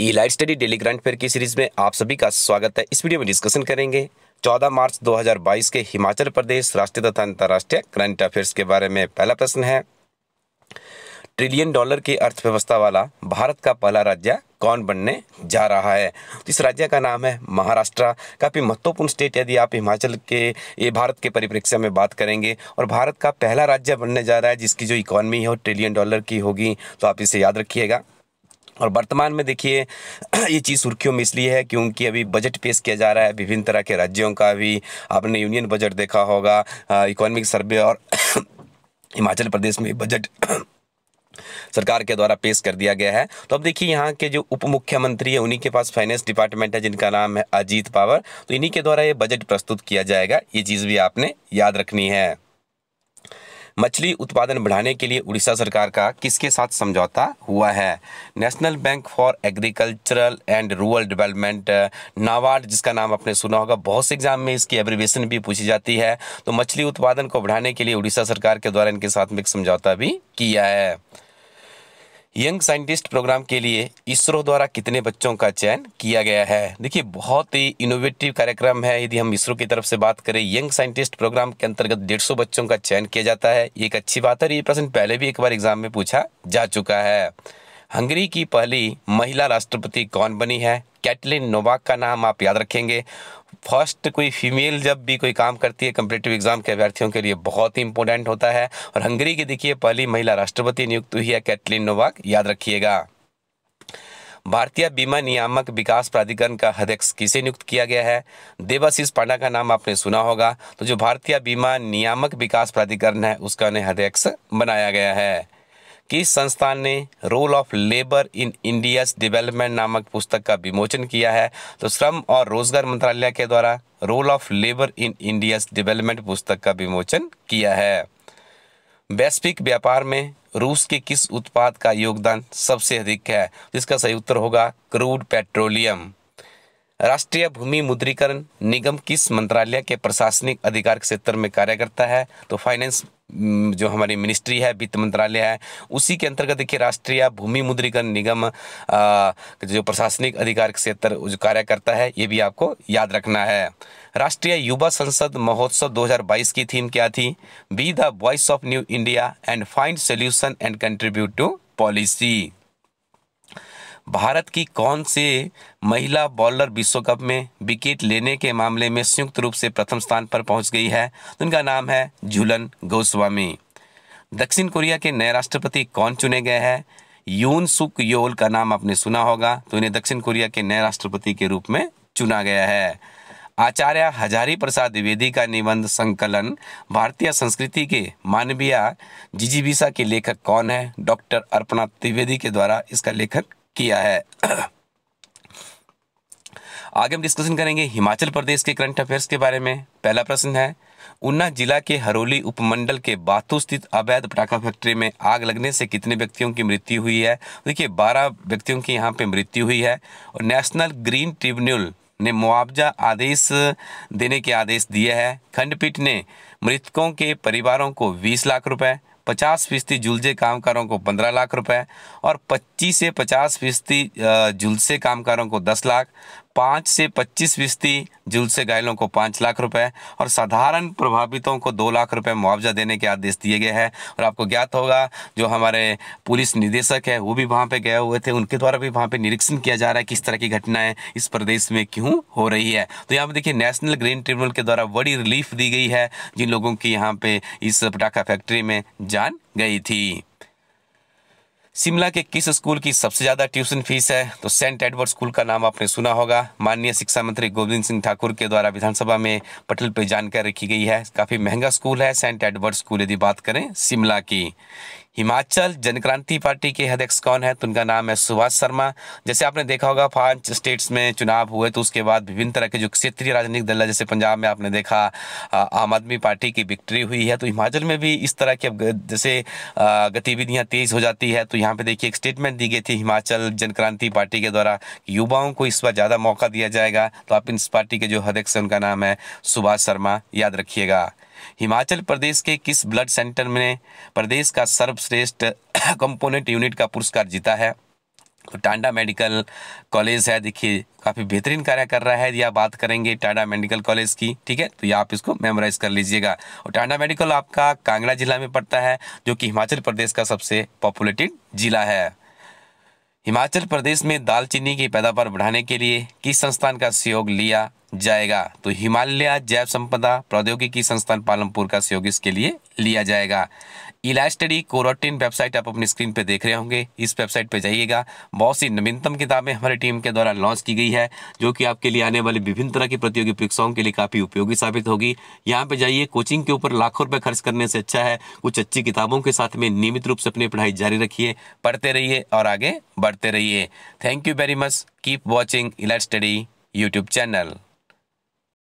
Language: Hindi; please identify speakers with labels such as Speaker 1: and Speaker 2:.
Speaker 1: ई elite study daily grand fair की सीरीज में आप सभी का स्वागत है इस वीडियो में डिस्कशन करेंगे 14 मार्च 2022 के हिमाचल प्रदेश राष्ट्रीय तथा अंतर्राष्ट्रीय करंट अफेयर्स के बारे में पहला प्रश्न है ट्रिलियन डॉलर की अर्थव्यवस्था वाला भारत का पहला राज्य कौन बनने जा रहा है तो इस राज्य का नाम है महाराष्ट्र काफ़ी महत्वपूर्ण स्टेट यदि आप हिमाचल के ये भारत के परिप्रेक्ष्य में बात करेंगे और भारत का पहला राज्य बनने जा रहा है जिसकी जो इकोनॉमी है वो ट्रिलियन डॉलर की होगी तो आप इसे याद रखिएगा और वर्तमान में देखिए ये चीज़ सुर्खियों में इसलिए है क्योंकि अभी बजट पेश किया जा रहा है विभिन्न तरह के राज्यों का भी आपने यूनियन बजट देखा होगा इकोनॉमिक सर्वे और हिमाचल प्रदेश में बजट सरकार के द्वारा पेश कर दिया गया है तो अब देखिए यहाँ के जो उप मुख्यमंत्री है उन्हीं के पास फाइनेंस डिपार्टमेंट है जिनका नाम है अजीत पावर तो इन्हीं के द्वारा ये बजट प्रस्तुत किया जाएगा ये चीज़ भी आपने याद रखनी है मछली उत्पादन बढ़ाने के लिए उड़ीसा सरकार का किसके साथ समझौता हुआ है national bank for agricultural and rural development NABARD जिसका नाम आपने सुना होगा बहुत से एग्जाम में इसकी एब्रिवेशन भी पूछी जाती है तो मछली उत्पादन को बढ़ाने के लिए उड़ीसा सरकार के द्वारा इनके साथ में एक समझौता भी किया है यंग साइंटिस्ट प्रोग्राम के लिए इसरो द्वारा कितने बच्चों का चयन किया गया है देखिए बहुत ही इनोवेटिव कार्यक्रम है यदि हम इसरो की तरफ से बात करें यंग साइंटिस्ट प्रोग्राम के अंतर्गत डेढ़ सौ बच्चों का चयन किया जाता है ये एक अच्छी बात है ये प्रश्न पहले भी एक बार एग्जाम में पूछा जा चुका है हंगरी की पहली महिला राष्ट्रपति कौन बनी है कैटलिन नोवाक का नाम आप याद रखेंगे फर्स्ट कोई फीमेल जब भी कोई काम करती है कम्पिटेटिव एग्जाम के अभ्यर्थियों के लिए बहुत ही इंपॉर्टेंट होता है और हंगरी की देखिए पहली महिला राष्ट्रपति नियुक्त हुई है कैटलिन नोवाक याद रखिएगा भारतीय बीमा नियामक विकास प्राधिकरण का अध्यक्ष किसे नियुक्त किया गया है देवाशीष पांडा का नाम आपने सुना होगा तो जो भारतीय बीमा नियामक विकास प्राधिकरण है उसका उन्हें अध्यक्ष बनाया गया है किस संस्थान ने role of labour in India's development नामक पुस्तक का विमोचन किया है तो श्रम और रोजगार मंत्रालय के द्वारा role of labour in India's development पुस्तक का विमोचन किया है वैश्विक व्यापार में रूस के किस उत्पाद का योगदान सबसे अधिक है जिसका सही उत्तर होगा क्रूड पेट्रोलियम राष्ट्रीय भूमि मुद्रीकरण निगम किस मंत्रालय के प्रशासनिक अधिकार क्षेत्र में कार्य करता है तो फाइनेंस हम्म, जो हमारी मिनिस्ट्री है वित्त मंत्रालय है उसी के अंतर्गत देखिए राष्ट्रीय भूमि मुद्रीकरण निगम आ, जो प्रशासनिक अधिकार क्षेत्र जो कार्य करता है ये भी आपको याद रखना है राष्ट्रीय युवा संसद महोत्सव 2022 की थीम क्या थी be the voice of new India and find solution and contribute to policy Bharat की कौन से महिला बॉलर विश्व कप में विकेट लेने के मामले में संयुक्त रूप से प्रथम स्थान पर पहुंच गई है उनका तो नाम है झूलन गोस्वामी दक्षिण कोरिया के नए राष्ट्रपति कौन चुने गए हैं यून सुक योल का नाम आपने सुना होगा तो इन्हें दक्षिण कोरिया के नए राष्ट्रपति के रूप में चुना गया है आचार्य हजारी प्रसाद द्विवेदी का निबंध संकलन भारतीय संस्कृति के मानवीय जिजीबीसा के लेखक कौन है डॉक्टर अर्पणा त्रिवेदी के द्वारा इसका लेखन किया है आगे हम डिस्कशन करेंगे हिमाचल प्रदेश के करंट अफेयर्स के बारे में पहला प्रश्न है ऊना जिला के हरोली उपमंडल के बातू स्थित अवैध पटाखा फैक्ट्री में आग लगने से कितने व्यक्तियों की मृत्यु हुई है देखिए बारह व्यक्तियों की यहाँ पे मृत्यु हुई है और नेशनल ग्रीन ट्रिब्यूनल ने मुआवजा आदेश देने के आदेश दिए हैं खंडपीठ ने मृतकों के परिवारों को 20 लाख रुपए पचास फीसदी जुलझे कामकारों को पंद्रह लाख रुपए और पच्चीस से पचास फीसदी जुलसे कामकारों को दस लाख पाँच से पच्चीस फीसदी झुलसे घायलों को पाँच लाख रुपए और साधारण प्रभावितों को दो लाख रुपए मुआवजा देने के आदेश दिए गए हैं और आपको ज्ञात होगा जो हमारे पुलिस निदेशक है वो भी वहाँ पे गए हुए थे उनके द्वारा भी वहाँ पे निरीक्षण किया जा रहा है किस तरह की घटनाएं इस प्रदेश में क्यों हो रही है तो यहाँ पर देखिए नेशनल ग्रीन ट्रिब्यूनल के द्वारा बड़ी रिलीफ दी गई है जिन लोगों की यहाँ पर इस पटाखा फैक्ट्री में जान गई थी शिमला के किस स्कूल की सबसे ज़्यादा ट्यूशन फीस है तो सेंट एडवर्ड स्कूल का नाम आपने सुना होगा माननीय शिक्षा मंत्री गोविंद सिंह ठाकुर के द्वारा विधानसभा में पटल पर जानकारी रखी गई है काफ़ी महंगा स्कूल है सेंट एडवर्ड स्कूल यदि बात करें शिमला की हिमाचल जनक्रांति पार्टी के अध्यक्ष कौन है तो उनका नाम है सुभाष शर्मा जैसे आपने देखा होगा पांच स्टेट्स में चुनाव हुए तो उसके बाद विभिन्न तरह के जो क्षेत्रीय राजनीतिक दल है जैसे पंजाब में आपने देखा आम आदमी पार्टी की विक्ट्री हुई है तो हिमाचल में भी इस तरह की जैसे गतिविधियाँ तेज हो जाती है तो यहाँ पे देखिए एक स्टेटमेंट दी गई थी हिमाचल जनक्रांति पार्टी के द्वारा युवाओं को इस बार ज़्यादा मौका दिया जाएगा तो आप इस पार्टी के जो अध्यक्ष हैं उनका नाम है सुभाष शर्मा याद रखिएगा हिमाचल प्रदेश के किस ब्लड सेंटर में प्रदेश का सर्वश्रेष्ठ कंपोनेंट यूनिट का पुरस्कार जीता है तो टांडा मेडिकल कॉलेज है देखिए काफ़ी बेहतरीन कार्य कर रहा है या बात करेंगे टांडा मेडिकल कॉलेज की ठीक है तो ये आप इसको मेमोराइज कर लीजिएगा और टांडा मेडिकल आपका कांगड़ा जिला में पड़ता है जो कि हिमाचल प्रदेश का सबसे पॉपुलेटेड जिला है हिमाचल प्रदेश में दालचीनी की पैदावार बढ़ाने के लिए किस संस्थान का सहयोग लिया जाएगा तो हिमालय जैव संपदा प्रौद्योगिकी संस्थान पालमपुर का सहयोग इसके लिए लिया जाएगा इलास्टडी कोरोटिन वेबसाइट आप अपनी स्क्रीन पे देख रहे होंगे इस वेबसाइट पे जाइएगा बहुत सी नवीनतम किताबें हमारी टीम के द्वारा लॉन्च की गई है जो कि आपके लिए आने वाली विभिन्न तरह की प्रतियोगी परीक्षाओं के लिए काफ़ी उपयोगी साबित होगी यहाँ पे जाइए कोचिंग के ऊपर लाखों रुपये खर्च करने से अच्छा है कुछ अच्छी किताबों के साथ में नियमित रूप से अपनी पढ़ाई जारी रखिए पढ़ते रहिए और आगे बढ़ते रहिए thank you very much keep watching elite study study YouTube channel